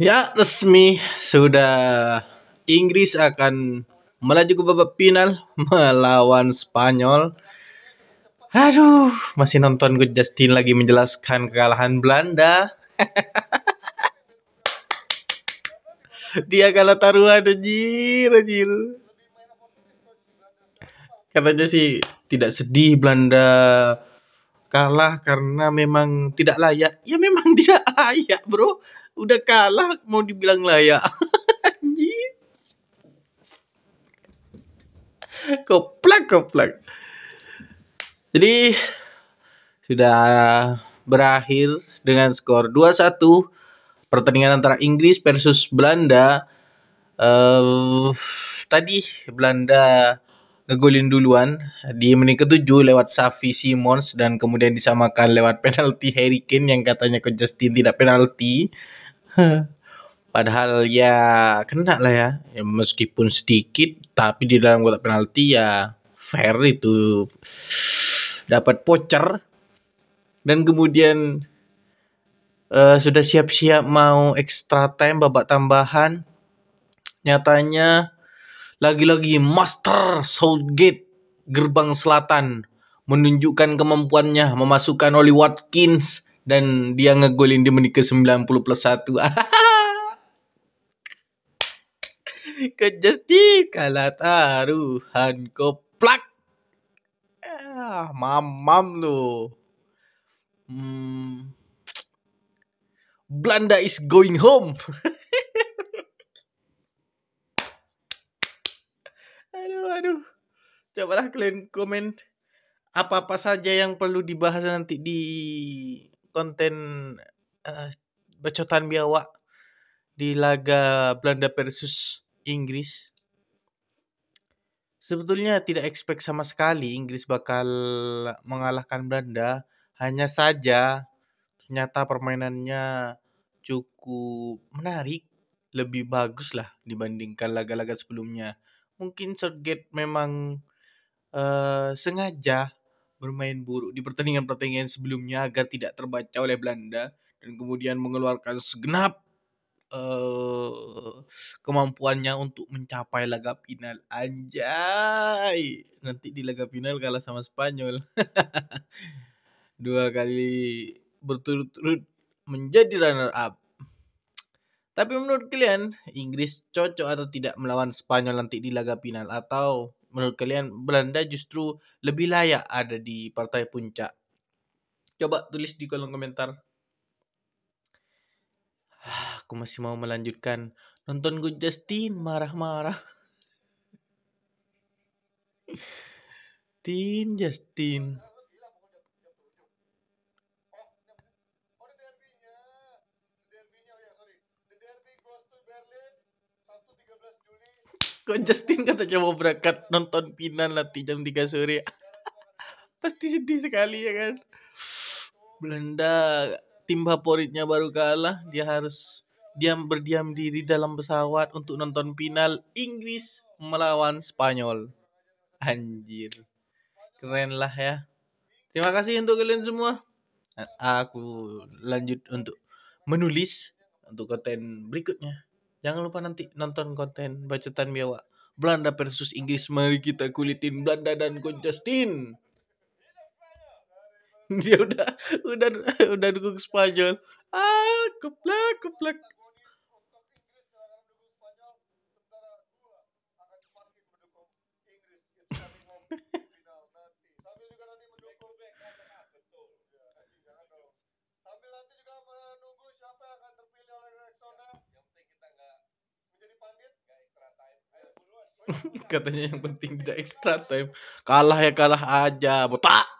Ya, resmi sudah Inggris akan melaju ke babak final melawan Spanyol. Aduh, masih nonton gue Justin lagi menjelaskan kekalahan Belanda. Dia kalah taruhan anjir, anjir. Katanya sih tidak sedih Belanda kalah karena memang tidak layak ya memang tidak layak bro udah kalah mau dibilang layak koplak koplak jadi sudah berakhir dengan skor 2-1 pertandingan antara Inggris versus Belanda uh, tadi Belanda ngegolin duluan di menit ke-7 lewat Safi Simons dan kemudian disamakan lewat penalti Harry Kane yang katanya ke Justin tidak penalti. Padahal ya kena lah ya. ya meskipun sedikit tapi di dalam kotak penalti ya fair itu dapat pocher dan kemudian uh, sudah siap-siap mau extra time babak tambahan nyatanya lagi-lagi Master Southgate gerbang selatan menunjukkan kemampuannya memasukkan Oli Watkins dan dia ngegolin di menit ke-90 plus 1. Kejasti kalah taruhan koplak. Ah, mamam lo. Hmm. Belanda is going home. aduh aduh cobalah kalian komen apa-apa saja yang perlu dibahas nanti di konten uh, bacotan biawak di laga Belanda versus Inggris. Sebetulnya tidak expect sama sekali Inggris bakal mengalahkan Belanda, hanya saja ternyata permainannya cukup menarik, lebih bagus lah dibandingkan laga-laga sebelumnya mungkin Southgate memang uh, sengaja bermain buruk di pertandingan-pertandingan sebelumnya agar tidak terbaca oleh Belanda dan kemudian mengeluarkan segenap uh, kemampuannya untuk mencapai laga final anjay nanti di laga final kalah sama Spanyol dua kali berturut-turut menjadi runner up tapi menurut kalian Inggris cocok atau tidak melawan Spanyol nanti di laga final atau menurut kalian Belanda justru lebih layak ada di partai puncak? Coba tulis di kolom komentar. Ah, aku masih mau melanjutkan nonton Good Justin marah-marah. Tin Justin. Kok Justin katanya mau berangkat nonton Pinan nanti jam 3 sore. Pasti sedih sekali ya kan. Belanda tim favoritnya baru kalah, dia harus diam berdiam diri dalam pesawat untuk nonton final Inggris melawan Spanyol. Anjir. Keren lah ya. Terima kasih untuk kalian semua. Aku lanjut untuk menulis untuk konten berikutnya. Jangan lupa nanti nonton konten bacotan Miawa. Belanda versus Inggris, mari kita kulitin Belanda dan Coach Dia udah udah udah dukung Spanyol. Ah, keplak keplak. katanya yang penting tidak extra time kalah ya kalah aja botak